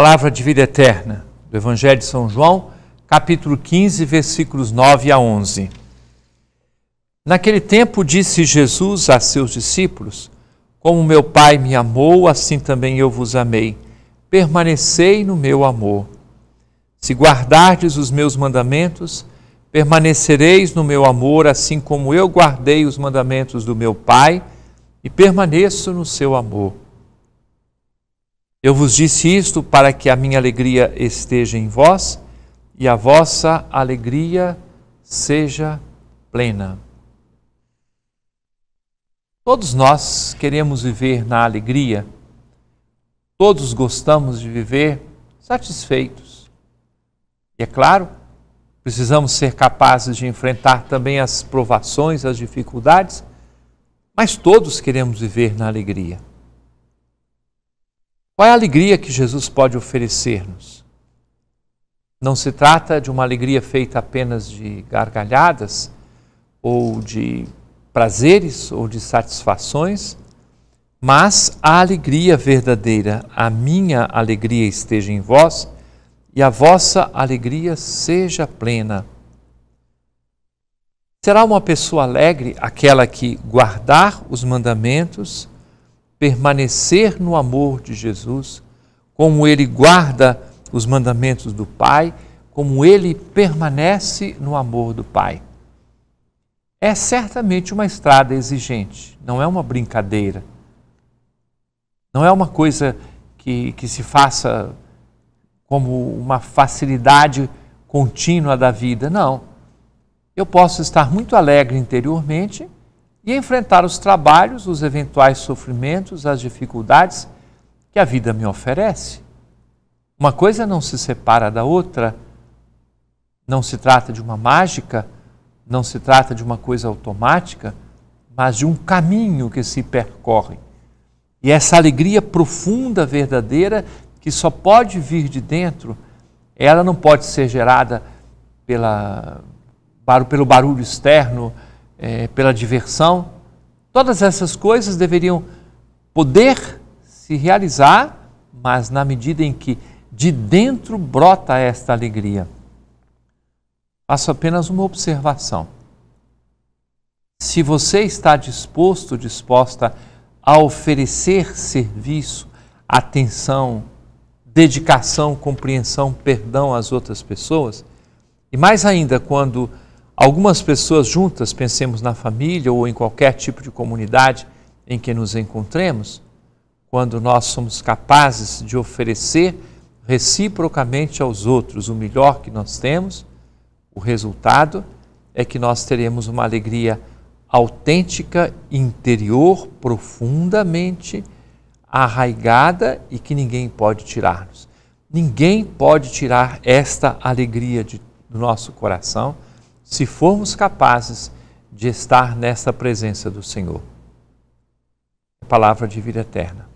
Palavra de vida eterna do Evangelho de São João, capítulo 15, versículos 9 a 11. Naquele tempo disse Jesus a seus discípulos: Como meu Pai me amou, assim também eu vos amei. Permanecei no meu amor. Se guardardes os meus mandamentos, permanecereis no meu amor, assim como eu guardei os mandamentos do meu Pai e permaneço no seu amor. Eu vos disse isto para que a minha alegria esteja em vós e a vossa alegria seja plena. Todos nós queremos viver na alegria, todos gostamos de viver satisfeitos. E é claro, precisamos ser capazes de enfrentar também as provações, as dificuldades, mas todos queremos viver na alegria. Qual é a alegria que Jesus pode oferecer-nos? Não se trata de uma alegria feita apenas de gargalhadas, ou de prazeres, ou de satisfações, mas a alegria verdadeira, a minha alegria esteja em vós e a vossa alegria seja plena. Será uma pessoa alegre aquela que guardar os mandamentos permanecer no amor de Jesus, como ele guarda os mandamentos do Pai, como ele permanece no amor do Pai. É certamente uma estrada exigente, não é uma brincadeira. Não é uma coisa que, que se faça como uma facilidade contínua da vida, não. Eu posso estar muito alegre interiormente e enfrentar os trabalhos, os eventuais sofrimentos, as dificuldades que a vida me oferece. Uma coisa não se separa da outra, não se trata de uma mágica, não se trata de uma coisa automática, mas de um caminho que se percorre. E essa alegria profunda, verdadeira, que só pode vir de dentro, ela não pode ser gerada pela, pelo barulho externo, é, pela diversão. Todas essas coisas deveriam poder se realizar, mas na medida em que de dentro brota esta alegria. Faço apenas uma observação. Se você está disposto, disposta a oferecer serviço, atenção, dedicação, compreensão, perdão às outras pessoas, e mais ainda quando Algumas pessoas juntas, pensemos na família ou em qualquer tipo de comunidade em que nos encontremos, quando nós somos capazes de oferecer reciprocamente aos outros o melhor que nós temos, o resultado é que nós teremos uma alegria autêntica, interior, profundamente arraigada e que ninguém pode tirar-nos. Ninguém pode tirar esta alegria de, do nosso coração se formos capazes de estar nessa presença do Senhor. É palavra de vida eterna.